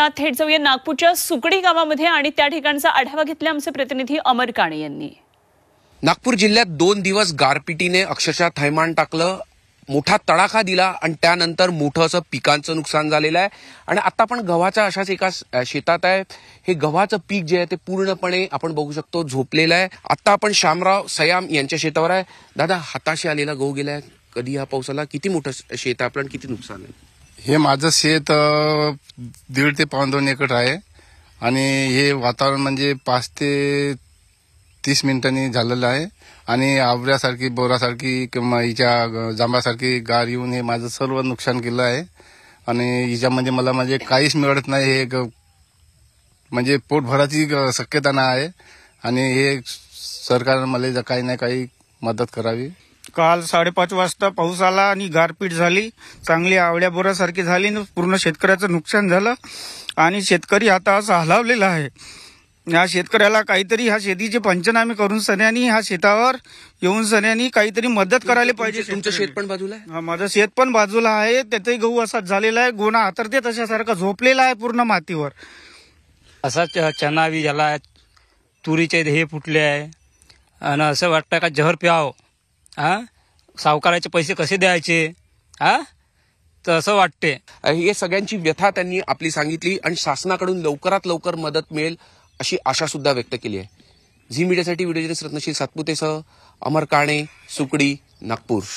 आता थेट जाऊया नागपूरच्या सुकडी गावामध्ये आणि त्या ठिकाणचा आढावा घेतला आमचे प्रतिनिधी अमर काणे यांनी नागपूर जिल्ह्यात दोन दिवस गारपिटीने अक्षरशः थैमान टाकलं मोठा तडाखा दिला आणि त्यानंतर मोठं असं पिकांचं नुकसान झालेलं आहे आणि आता आपण गव्हाच्या अशाच एका शेतात आहे हे गव्हाचं पीक जे आहे ते पूर्णपणे आपण बघू शकतो झोपलेलं आहे आता आपण श्यामराव सयाम यांच्या शेतावर आहे दादा हाताशी आलेला गहू गेलाय कधी हा पावसाला किती मोठं शेत आहे आपलं किती नुकसान आहे हे माझं शेत दीड ते पावणे दोन एकर आहे आणि हे वातावरण म्हणजे पाच ते तीस मिनिटांनी झालेलं आहे आणि आवऱ्यासारखी बोरासारखी किंवा हिच्या जांबासारखी गार येऊन हे माझं सर्व नुकसान केलं आहे आणि हिच्यामध्ये मला म्हणजे काहीच मिळत नाही हे म्हणजे पोटभराची शक्यता नाही आहे आणि हे सरकारनं मला काही ना काही मदत करावी काल साडेपाच वाजता पाऊस आला आणि गारपीट झाली चांगली आवड्या बोरासारखी झाली पूर्ण शेतकऱ्याचं नुकसान झालं आणि शेतकरी आता असं हलावलेला आहे या शेतकऱ्याला काहीतरी ह्या शेतीचे पंचनामे करून सन्यानी ह्या शेतावर येऊन सन्यानी काहीतरी मदत करायला पाहिजे तुमचं शेत पण बाजूला आहे माझं शेत पण बाजूला आहे त्यातही गहू असा झालेला आहे गोणा आतरते तशासारखा झोपलेला आहे पूर्ण मातीवर असाच चणावी झाला तुरीचे हे फुटले आहे आणि असं वाटतं का जहर प्यावं हा सावकाराचे पैसे कसे द्यायचे हा तर असं वाटते हे सगळ्यांची व्यथा त्यांनी आपली सांगितली आणि शासनाकडून लवकरात लवकर मदत मिळेल अशी आशा सुद्धा व्यक्त केली आहे झी मीडियासाठी व्हिडिओ रत्नशील सातपुतेसह अमर काणे सुकडी नागपूर